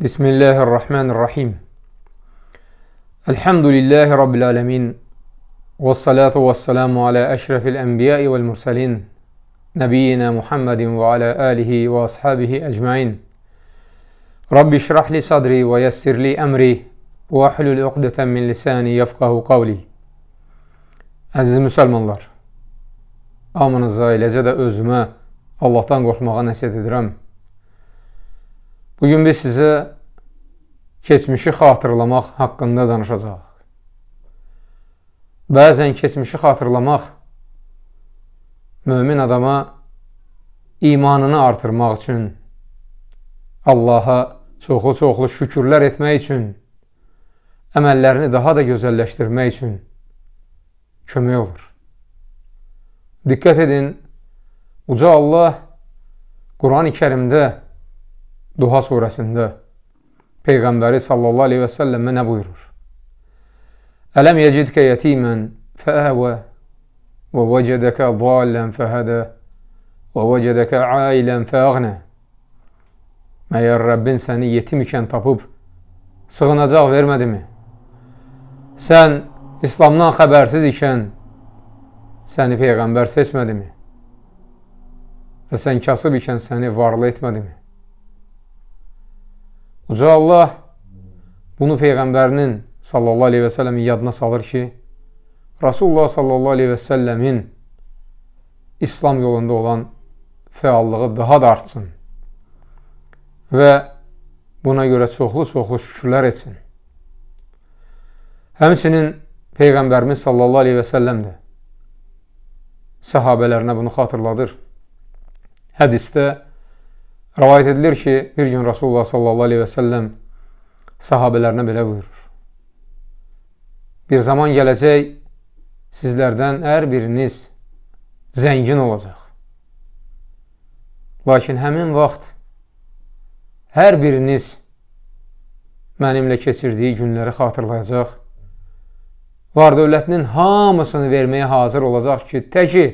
بسم الله الرحمن الرحيم الحمد لله رب العالمين والصلاة والسلام على أشرف الأنبياء والمرسلين نبينا محمد وعلى آله وأصحابه أجمعين رب اشرح لي صدري ويسر لي أمري وأحلل عقدة من لساني يفقه قولي Əziz müsəlmanlar, amınıza, eləcə də özümə Allahdan qorxmağa nəsiyyət edirəm. Bugün biz sizə keçmişi xatırlamaq haqqında danışacağıq. Bəzən keçmişi xatırlamaq mömin adama imanını artırmaq üçün, Allaha çoxlu-çoxlu şükürlər etmək üçün, əməllərini daha da gözəlləşdirmək üçün kömək olur. Diqqət edin, Uca Allah Quran-ı Kerimdə, Duha surəsində Peyğəmbəri sallallahu aleyhi və səlləmə nə buyurur? Ələm yecidkə yetimən fəəvə və vəcədəkə zallən fəhədə və vəcədəkə ailən fəğnə Məyər Rəbbin səni yetim ikən tapıb sığınacaq vermədimi? Sən İslamdan xəbərsiz ikən səni Peyğəmbər seçmədimi? Və sən kasıb ikən səni varlı etmədimi? Uca Allah bunu Peyğəmbərinin sallallahu aleyhi və səlləmin yadına salır ki, Rasulullah sallallahu aleyhi və səlləmin İslam yolunda olan fəallığı daha da artsın və buna görə çoxlu-çoxlu şükürlər etsin. Həmçinin Peyğəmbərimiz sallallahu aleyhi və səlləm də səhabələrinə bunu xatırladır. Hədistə Rəvayət edilir ki, bir gün Rasulullah sallallahu aleyhi və səlləm sahabələrinə belə buyurur. Bir zaman gələcək, sizlərdən hər biriniz zəngin olacaq. Lakin həmin vaxt hər biriniz mənimlə keçirdiyi günləri xatırlayacaq. Var dövlətinin hamısını verməyə hazır olacaq ki, təki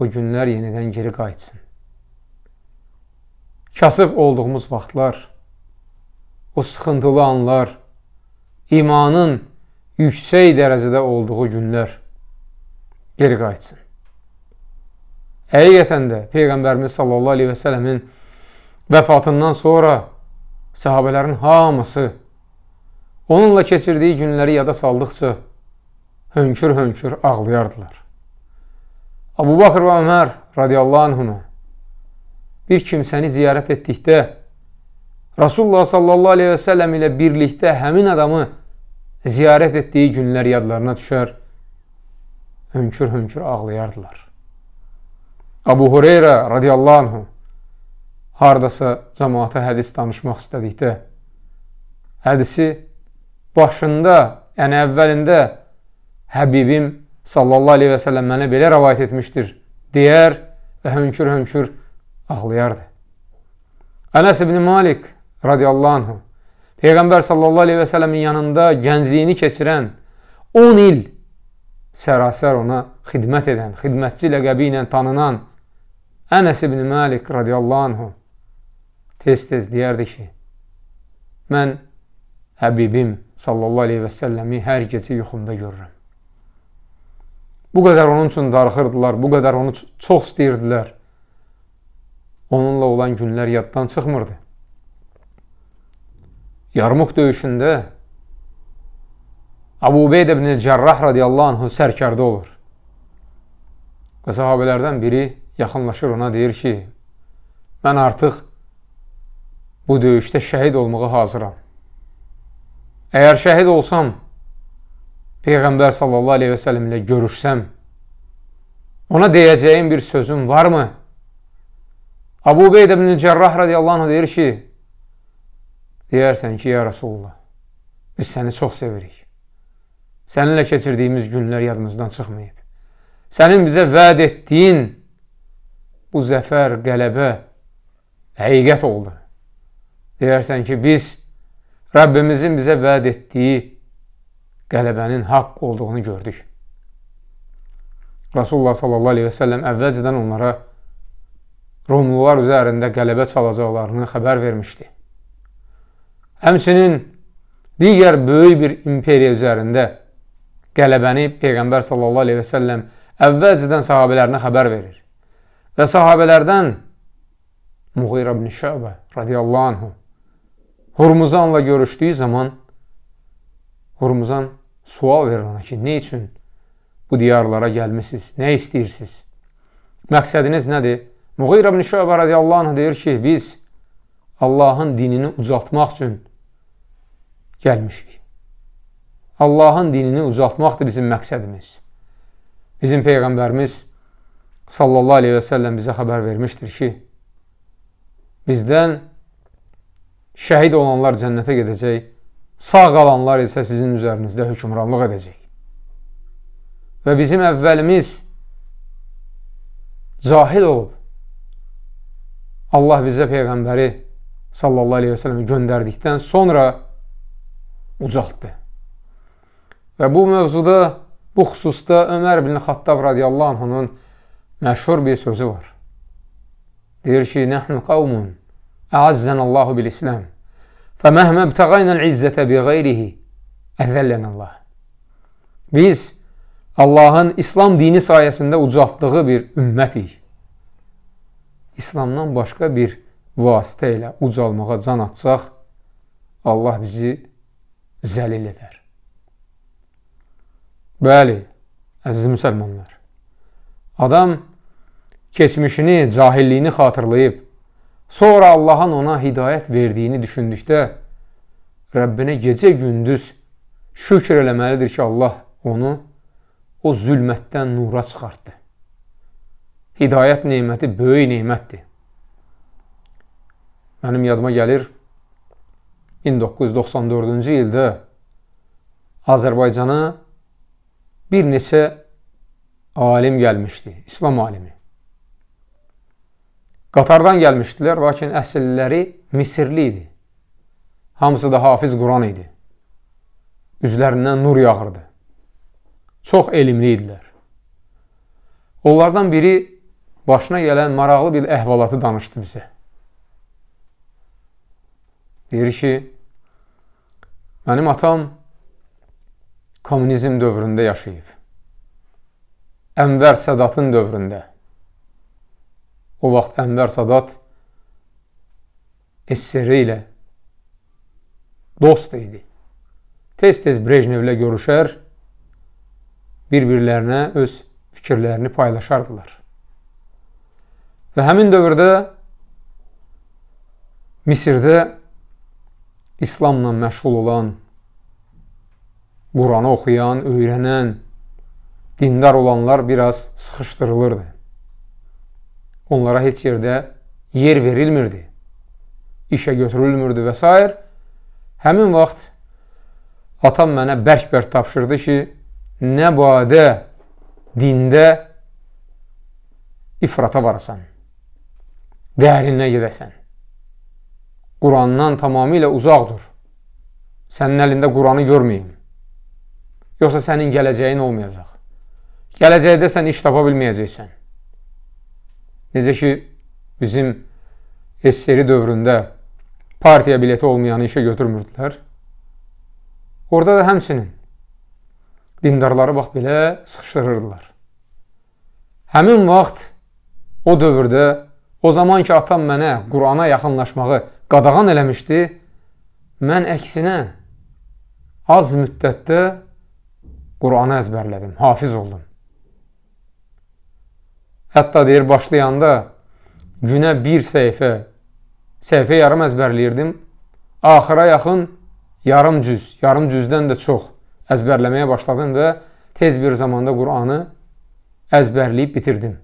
o günlər yenidən geri qayıtsın kasıb olduğumuz vaxtlar, o sıxıntılı anlar, imanın yüksək dərəcədə olduğu günlər geri qayıtsın. Həqiqətən də Peyğəmbərimiz sallallahu aleyhi və sələmin vəfatından sonra sahabələrin hamısı onunla keçirdiyi günləri yada saldıqca hönkür-hönkür ağlayardılar. Abu Bakr və Ömər radiyallahu anhuma bir kimsəni ziyarət etdikdə Rasulullah sallallahu aleyhi və səlləm ilə birlikdə həmin adamı ziyarət etdiyi günlər yadlarına düşər, hönkür-hönkür ağlayardılar. Abu Hureyra radiyallahu anhu hardasa cəmaata hədis danışmaq istədikdə hədisi başında, yəni əvvəlində Həbibim sallallahu aleyhi və səlləm mənə belə rəvayət etmişdir deyər və hönkür-hönkür ağlayardılar ağlayardı. Ənəs ibn Malik radiyallahu anhu Peyğəmbər sallallahu aleyhi və sələmin yanında gəncliyini keçirən 10 il sərasər ona xidmət edən, xidmətçi ləqəbi ilə tanınan Ənəs ibn Malik radiyallahu anhu tez-tez deyərdi ki, mən Həbibim sallallahu aleyhi və səlləmi hər gecə yuxumda görürəm. Bu qədər onun üçün darıxırdılar, bu qədər onu çox istəyirdilər. Onunla olan günlər yaddan çıxmırdı. Yarmuq döyüşündə Əbu Ubeyd ibn Cərrah radiyallahu anhu sərkərdə olur. Və sahabələrdən biri yaxınlaşır ona deyir ki, mən artıq bu döyüşdə şəhid olmağa hazıram. Əgər şəhid olsam, Peyğəmbər sallallahu aleyhi və sələm ilə görüşsəm, ona deyəcəyim bir sözüm varmı? Abu Qeyd ibn Cərrah radiyallahu anh deyir ki, deyərsən ki, ya Rasulullah, biz səni çox sevirik. Səninlə keçirdiyimiz günlər yadımızdan çıxmayıb. Sənin bizə vəd etdiyin bu zəfər, qələbə həqiqət oldu. Deyərsən ki, biz Rəbbimizin bizə vəd etdiyi qələbənin haqq olduğunu gördük. Rasulullah sallallahu aleyhi və səlləm əvvəlcədən onlara Romlular üzərində qələbə çalacaqlarını xəbər vermişdi. Həmçinin digər böyük bir imperiya üzərində qələbəni Peyğəmbər sallallahu əleyhi və səlləm əvvəlcədən sahabelərinə xəbər verir. Və sahabelərdən Muğir ibn Şəbə radiyallahu anhu Hormuzanla görüşdüyü zaman Hormuzan sual verir ona ki, nə üçün bu diyarlara gəlmisiniz, nə istəyirsiniz? Məqsədiniz nədir? Muğir ibn Şöbə radiyallahu anh deyir ki, biz Allahın dinini ucaltmaq üçün gəlmişik. Allahın dinini ucaltmaqdır bizim məqsədimiz. Bizim Peyğəmbərimiz sallallahu aleyhi və səlləm bizə xəbər vermişdir ki, bizdən şəhid olanlar cənnətə gedəcək, sağ qalanlar isə sizin üzərinizdə hökumranlıq edəcək. Və bizim əvvəlimiz cahil olub, Allah bizə Peyğəmbəri sallallahu aleyhi və sələmə göndərdikdən sonra ucaltdı. Və bu mövzuda, bu xüsusda Ömər ibn Xattab radiyallahu anhunun məşhur bir sözü var. Deyir ki, Nəhnu qavmun, əazzənəllahu bil-İsləm, fəməhmə btəqaynəl izzətə bi qeyrihi, əzəllənəllah. Biz Allahın İslam dini sayəsində ucaltdığı bir ümmətik. İslamdan başqa bir vasitə ilə ucalmağa can atsaq, Allah bizi zəlil edər. Bəli, əziz müsəlmanlar, adam keçmişini, cahilliyini xatırlayıb, sonra Allahın ona hidayət verdiyini düşündükdə, Rəbbinə gecə-gündüz şükür eləməlidir ki, Allah onu o zülmətdən nura çıxartdı hidayət neyməti böyük neymətdir. Mənim yadıma gəlir 1994-cü ildə Azərbaycana bir neçə alim gəlmişdi, İslam alimi. Qatardan gəlmişdilər, lakin əsilləri Misirli idi. Hamısı da hafiz Quran idi. Üzlərindən nur yağırdı. Çox elmli idilər. Onlardan biri başına gələn maraqlı bir əhvalatı danışdı bizə. Deyir ki, mənim atam kommunizm dövründə yaşayıb. Ənvər Sədatın dövründə. O vaxt Ənvər Sədat SSR ilə dost idi. Tez-tez Brejnevlə görüşər, bir-birlərinə öz fikirlərini paylaşardılar. Və həmin dövrdə Misirdə İslamla məşğul olan, Quranı oxuyan, öyrənən, dindar olanlar biraz sıxışdırılırdı. Onlara heç yerdə yer verilmirdi, işə götürülmürdü və s. Həmin vaxt atam mənə bərk-bərk tapşırdı ki, nə badə dində ifrata varasan dərinə gedəsən. Qurandan tamamilə uzaq dur. Sənin əlində Quranı görməyim. Yoxsa sənin gələcəyin olmayacaq. Gələcəkdə sən iş tapa bilməyəcəksən. Necə ki, bizim esseri dövründə partiya bileti olmayanı işə götürmürdülər. Orada da həmçinin dindarları bax belə sıxışdırırdılar. Həmin vaxt o dövrdə O zaman ki, atam mənə Qurana yaxınlaşmağı qadağan eləmişdi, mən əksinə az müddətdə Quranı əzbərlədim, hafiz oldum. Hətta deyir, başlayanda günə bir səhifə, səhifə yarım əzbərləyirdim, axıra yaxın yarım cüz, yarım cüzdən də çox əzbərləməyə başladım və tez bir zamanda Quranı əzbərləyib bitirdim.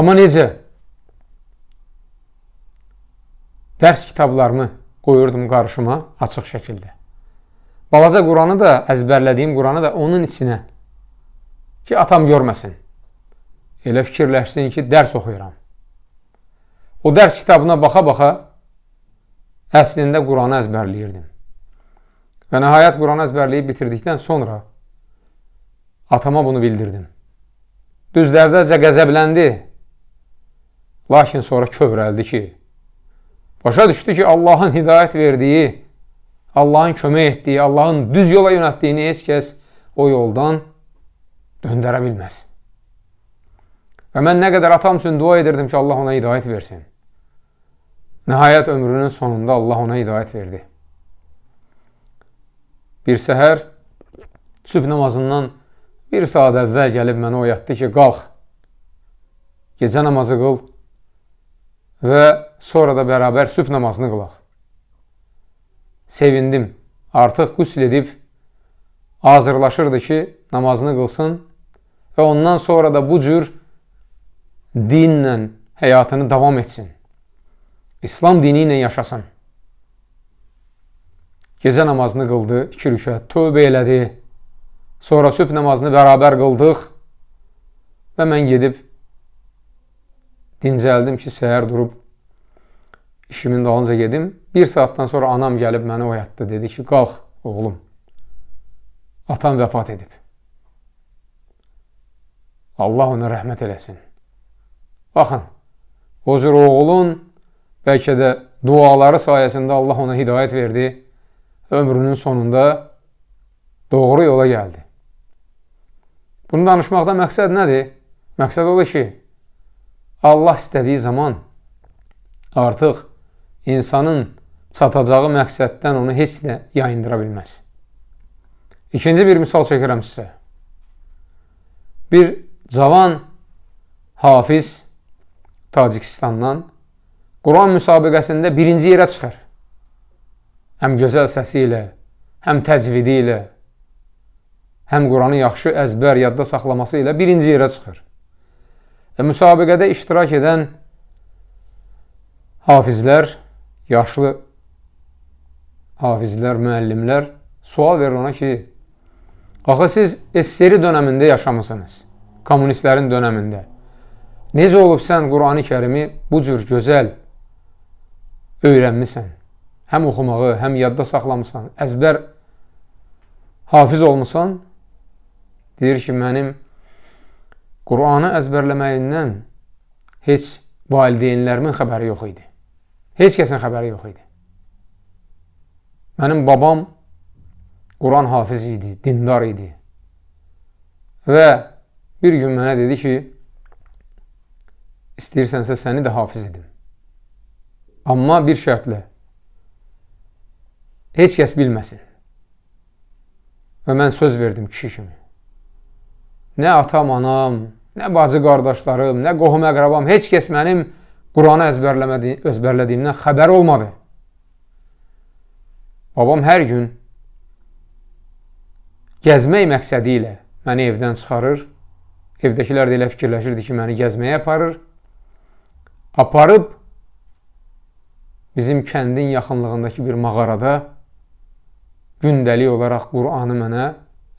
Amma necə? Necə? Dərs kitablarımı qoyurdum qarşıma açıq şəkildə. Balaca Quranı da, əzbərlədiyim Quranı da onun içinə ki, atam görməsin. Elə fikirləşsin ki, dərs oxuyuram. O dərs kitabına baxa-baxa əslində Quranı əzbərləyirdim. Və nəhayət Quranı əzbərləyib bitirdikdən sonra atama bunu bildirdim. Düzdərdə əvvəlcə qəzəbləndi, lakin sonra kövrəldi ki, Başa düşdü ki, Allahın hidayət verdiyi, Allahın kömək etdiyi, Allahın düz yola yönətdiyini heç kəs o yoldan döndərə bilməz. Və mən nə qədər atam üçün dua edirdim ki, Allah ona hidayət versin. Nəhayət ömrünün sonunda Allah ona hidayət verdi. Bir səhər sübh namazından bir saat əvvəl gəlib mənə oyatdı ki, qalx, gecə namazı qıl və sonra da bərabər sübh namazını qılaq. Sevindim, artıq qüsl edib, hazırlaşırdı ki, namazını qılsın və ondan sonra da bu cür dinlə həyatını davam etsin. İslam dini ilə yaşasın. Gecə namazını qıldı, iki rükət, tövbə elədi. Sonra sübh namazını bərabər qıldıq və mən gedib dincəldim ki, səhər durub işimin dalınca gedim. Bir saatdan sonra anam gəlib məni oyatdı. Dedi ki, qalx oğlum, atan vəfat edib. Allah ona rəhmət eləsin. Baxın, o cür oğulun bəlkə də duaları sayəsində Allah ona hidayət verdi. Ömrünün sonunda doğru yola gəldi. Bunu danışmaqda məqsəd nədir? Məqsəd odur ki, Allah istədiyi zaman artıq insanın çatacağı məqsəddən onu heç nə yayındıra bilməz. İkinci bir misal çəkirəm sizə. Bir cavan hafiz Tacikistandan Quran müsabiqəsində birinci yerə çıxır. Həm gözəl səsi ilə, həm təcvidi ilə, həm Quranı yaxşı əzbər yadda saxlaması ilə birinci yerə çıxır. Və e, müsabiqədə iştirak edən hafizlər yaşlı hafizlər, müəllimlər sual verir ona ki, axı siz Esseri dönəmində yaşamısınız, kommunistlərin dönəmində. Necə olub sən Qurani kərimi bu cür gözəl öyrənmisən? Həm oxumağı, həm yadda saxlamısan, əzbər hafiz olmusan, deyir ki, mənim Qur'anı əzbərləməyindən heç valideynlərimin xəbəri yox idi. Heç kəsin xəbəri yox idi. Mənim babam Quran hafiz idi, dindar idi. Və bir gün mənə dedi ki, istəyirsənsə səni də hafiz edim. Amma bir şərtlə, heç kəs bilməsin. Və mən söz verdim kişi kimi. Nə atam, anam, nə bacı qardaşlarım, nə qohum əqrabam, heç kəs mənim hafiz Quranı əzbərləmədi, əzbərlədiyimdən xəbər olmadı. Babam hər gün gəzmək məqsədi ilə məni evdən çıxarır. Evdəkilər də elə fikirləşirdi ki, məni gəzməyə aparır. Aparıb bizim kəndin yaxınlığındakı bir mağarada gündəlik olaraq Qur'anı mənə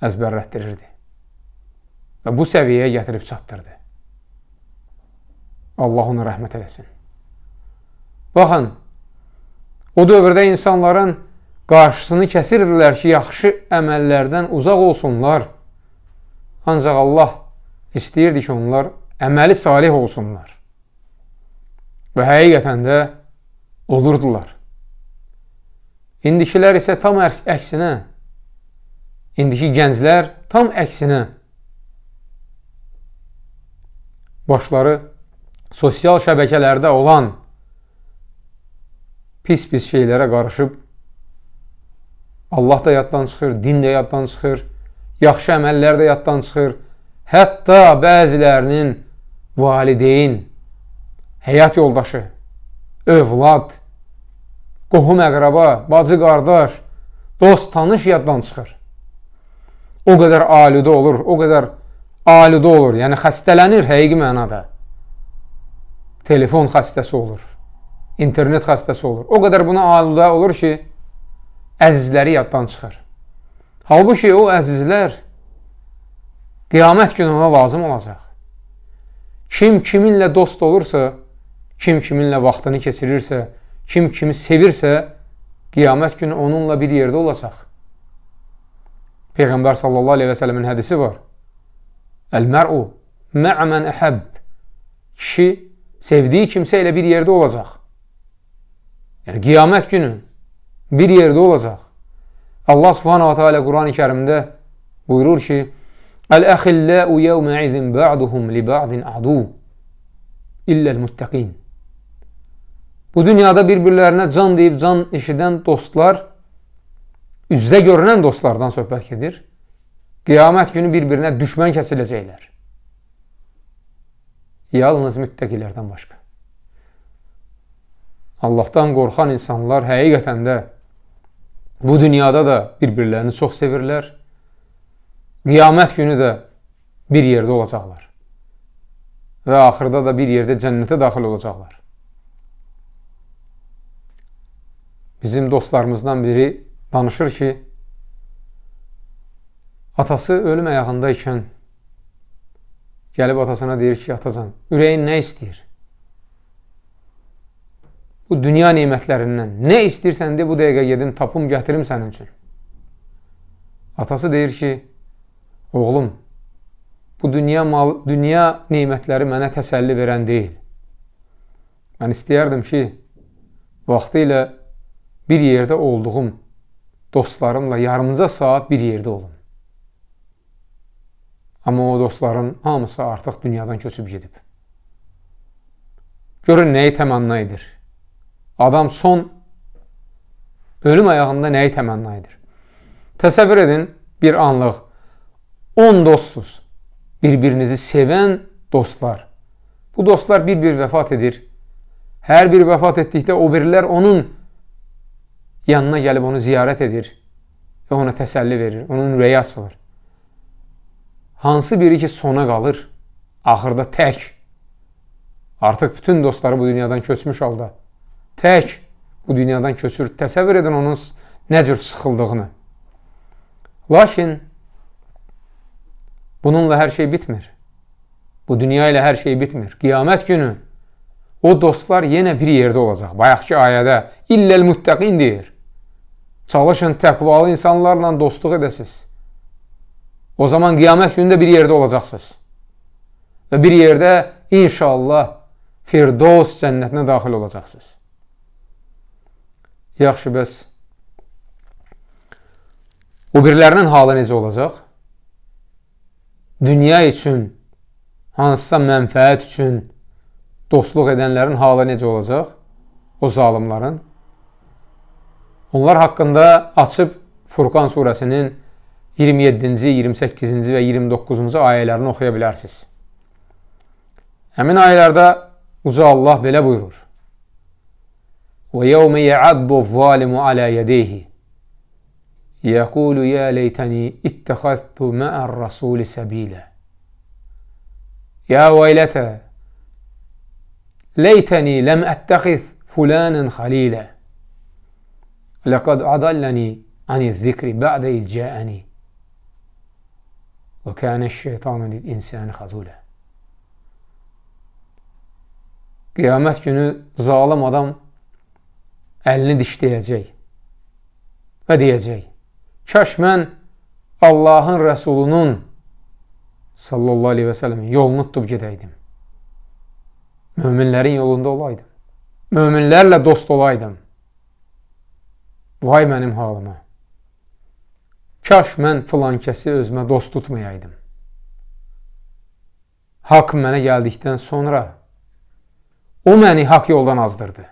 əzbərlətdirirdi və bu səviyyəyə gətirib çatdırdı. Allah ona rəhmət eləsin. Baxın, o dövrdə insanların qarşısını kəsirdilər ki, yaxşı əməllərdən uzaq olsunlar. Ancaq Allah istəyirdi ki, onlar əməli salih olsunlar. Və həqiqətən də olurdular. İndikilər isə tam əksinə, indiki gənclər tam əksinə başları sosial şəbəkələrdə olan pis-pis şeylərə qarışıb Allah da yaddan çıxır, din də yaddan çıxır, yaxşı əməllər də yaddan çıxır. Hətta bəzilərinin valideyn, həyat yoldaşı, övlad, qohum əqraba, bacı qardaş, dost tanış yaddan çıxır. O qədər aludə olur, o qədər aludə olur, yəni xəstələnir həqiqi mənada telefon xəstəsi olur, internet xəstəsi olur. O qədər buna aludə olur ki, əzizləri yaddan çıxır. Halbuki o əzizlər qiyamət günü ona lazım olacaq. Kim kiminlə dost olursa, kim kiminlə vaxtını keçirirsə, kim kimi sevirsə, qiyamət günü onunla bir yerdə olacaq. Peyğəmbər sallallahu əleyhi və səlləmin hədisi var. Əl-mər'u mə'ə mən əhəbb. Kişi sevdiyi kimsə ilə bir yerdə olacaq. Yəni, qiyamət günü bir yerdə olacaq. Allah subhanahu wa ta'ala Quran-ı kərimdə buyurur ki, Əl-əxilləu yəvmə izin bə'duhum li bə'din adu illəl-müttəqin. Bu dünyada bir-birlərinə can deyib can eşidən dostlar, üzdə görünən dostlardan söhbət gedir. Qiyamət günü bir-birinə düşmən kəsiləcəklər yalnız müttəqilərdən başqa. Allahdan qorxan insanlar həqiqətən də bu dünyada da bir-birlərini çox sevirlər. Qiyamət günü də bir yerdə olacaqlar. Və axırda da bir yerdə cənnətə daxil olacaqlar. Bizim dostlarımızdan biri danışır ki, atası ölüm əyağında ikən Gəlib atasına deyir ki, atacan, ürəyin nə istəyir? Bu dünya nemətlərindən nə istəyirsən de bu dəqiqə gedim tapım gətirim sənin üçün. Atası deyir ki, oğlum, bu dünya mal, dünya nemətləri mənə təsəlli verən deyil. Mən istəyərdim ki, vaxtı ilə bir yerdə olduğum dostlarımla yarımca saat bir yerdə olum. Amma o dostların hamısı artıq dünyadan köçüb gedib. Görün nəyi təmanna edir. Adam son ölüm ayağında nəyi təmanna edir. Təsəvvür edin, bir anlıq 10 dostsuz. Bir-birinizi sevən dostlar. Bu dostlar bir-bir vəfat edir. Hər bir vəfat etdikdə o birilər onun yanına gəlib onu ziyarət edir və ona təsəlli verir, onun ürəyi açılır. Hansı biri ki sona qalır, axırda tək. Artıq bütün dostları bu dünyadan köçmüş halda. Tək bu dünyadan köçür. Təsəvvür edin onun nə cür sıxıldığını. Lakin bununla hər şey bitmir. Bu dünya ilə hər şey bitmir. Qiyamət günü o dostlar yenə bir yerdə olacaq. Bayaqki ayədə illəl muttəqin deyir. Çalışın təqvalı insanlarla dostluq edəsiz. O zaman qiyamət günündə bir yerdə olacaqsınız. Və bir yerdə inşallah Firdos cənnətinə daxil olacaqsınız. Yaxşı, bəs o birilərinin halı necə olacaq? Dünya üçün, hansısa mənfəət üçün dostluq edənlərin halı necə olacaq? O zalimların. Onlar haqqında açıb Furqan surəsinin 27-ci, 28-ci və 29-cu ayələrini oxuya bilərsiniz. Həmin ayələrdə Uca Allah belə buyurur. وَيَوْمَ يَعَضُّ الظَّالِمُ عَلَى يَدَيْهِ يَقُولُ يَا لَيْتَنِي اتَّخَذْتُ مَعَ الرَّسُولِ سَبِيلًا يَا وَيْلَتَى لَيْتَنِي لَمْ أَتَّخِذْ فُلَانًا خَلِيلًا لَقَدْ عَضَلَّنِي عَنِ الذِّكْرِ بَعْدَ إِذْ جَاءَنِي وَكَانَ الشeytanı lil-insani xazulə. Qiyamət günü zalım adam əlini dişləyəcək və deyəcək, Kaş mən Allahın rəsulunun sallallahu aleyhi və sələmin yolunu tutub gedəydim. Möminlərin yolunda olaydım. Möminlərlə dost olaydım. Vay mənim halıma. Kaş mən filan kəsi özümə dost tutmayaydım. Haqq mənə gəldikdən sonra o məni haqq yoldan azdırdı.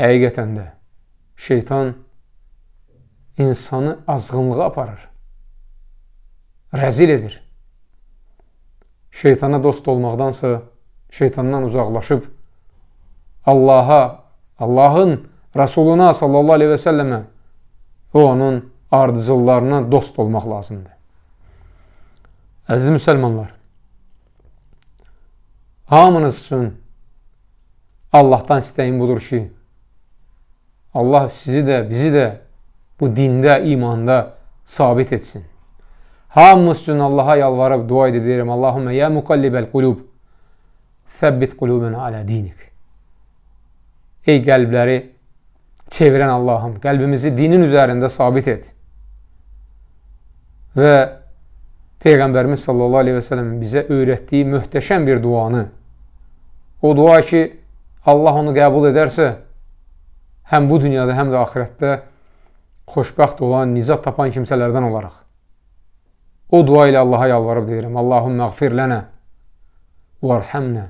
Həqiqətən də şeytan insanı azğınlığa aparır. Rəzil edir. Şeytana dost olmaqdansa, şeytandan uzaqlaşıb Allaha, Allahın Rəsuluna sallallahu aleyhi və səlləmə və onun ardıcıllarına dost olmaq lazımdır. Əziz müsəlmanlar, hamınız üçün Allahdan istəyim budur ki, Allah sizi də, bizi də bu dində, imanda sabit etsin. Hamımız üçün Allaha yalvarıb dua edib deyirəm, Allahümə ya müqallibəl qulub, səbbit qulubənə alə dinik. Ey qəlbləri çevirən Allahım, qəlbimizi dinin üzərində sabit et. Və Peyğəmbərimiz sallallahu aleyhi və sələmin bizə öyrətdiyi möhtəşəm bir duanı, o dua ki, Allah onu qəbul edərsə, həm bu dünyada, həm də axirətdə xoşbəxt olan, nizat tapan kimsələrdən olaraq. O dua ilə Allaha yalvarıb deyirəm, Allahım məğfir lənə və rəhəmnə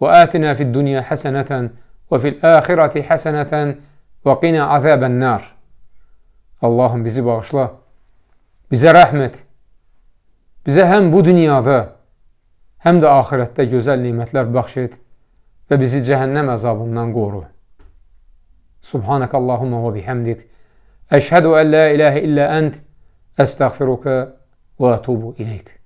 və ətinə fid dünya həsənətən və fil əxirəti həsənətən və qina azəbən nar. Allahım bizi bağışla, bizə rəhm et, bizə həm bu dünyada, həm də ahirətdə gözəl nimətlər bəxş et və bizi cəhənnəm əzabından qoru. Subhanək Allahumma və bihəmdik, əşhədu ən la iləhə illə ənd, əstəğfiruka və ətubu iləyk.